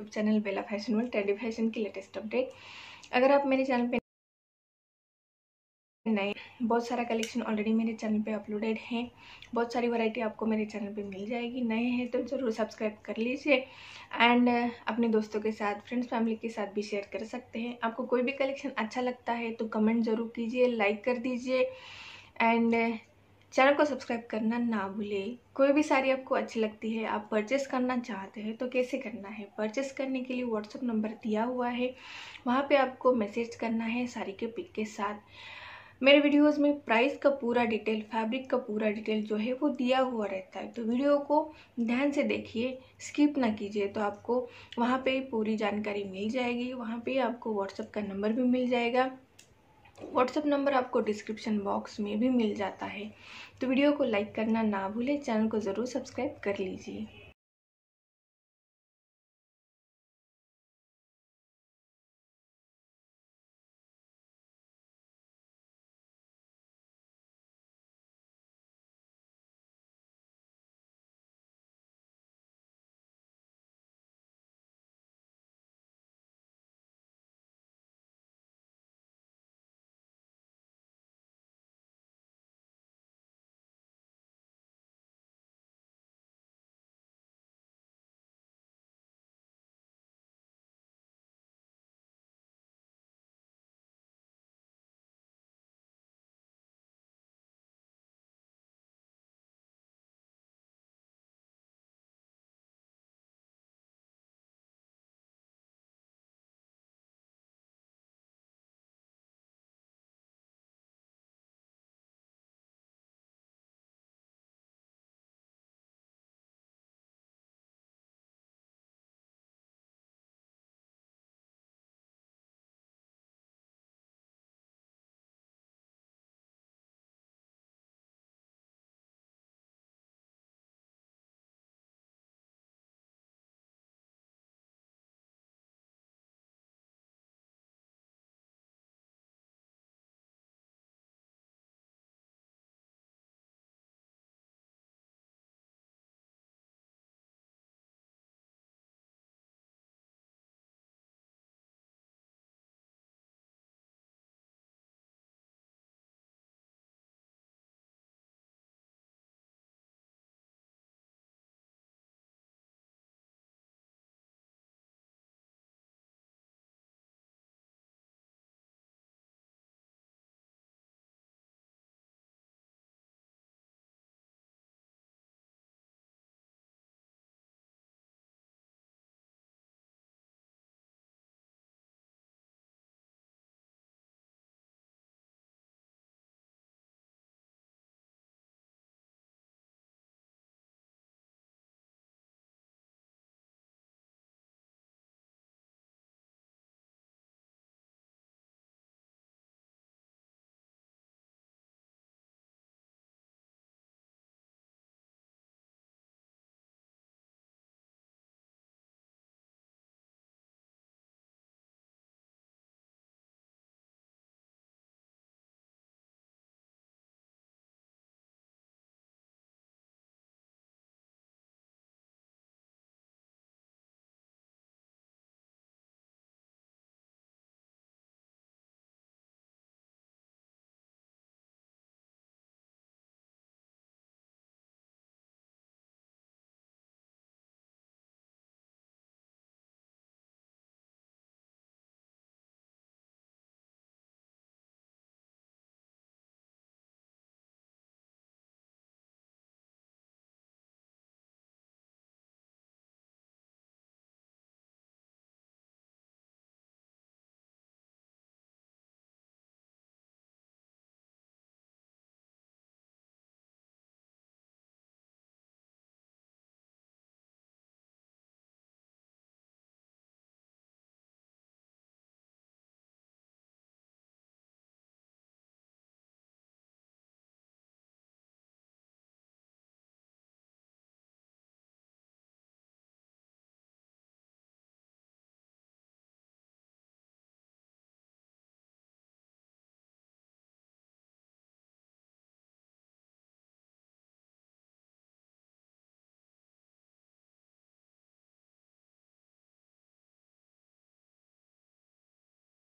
YouTube channel Bela fashion world trendy fashion की latest update अगर आप मेरे चैनल पे नए बहुत सारा कलेक्शन ऑलरेडी मेरे चैनल पे अपलोडेड है बहुत सारी वैरायटी आपको मेरे चैनल पे मिल जाएगी नए हैं तो ज़रूर सब्सक्राइब कर लीजिए एंड अपने दोस्तों के साथ फ्रेंड्स फैमिली के साथ भी शेयर कर सकते हैं आपको कोई भी कलेक्शन अच्छा लगता है तो कमेंट ज़रूर कीजिए लाइक कर दीजिए एंड चैनल को सब्सक्राइब करना ना भूले कोई भी साड़ी आपको अच्छी लगती है आप परचेस करना चाहते हैं तो कैसे करना है परचेस करने के लिए व्हाट्सअप नंबर दिया हुआ है वहाँ पे आपको मैसेज करना है साड़ी के पिक के साथ मेरे वीडियोस में प्राइस का पूरा डिटेल फैब्रिक का पूरा डिटेल जो है वो दिया हुआ रहता है तो वीडियो को ध्यान से देखिए स्किप ना कीजिए तो आपको वहाँ पे पूरी जानकारी मिल जाएगी वहाँ पे आपको व्हाट्सअप का नंबर भी मिल जाएगा व्हाट्सअप नंबर आपको डिस्क्रिप्शन बॉक्स में भी मिल जाता है तो वीडियो को लाइक करना ना भूलें चैनल को ज़रूर सब्सक्राइब कर लीजिए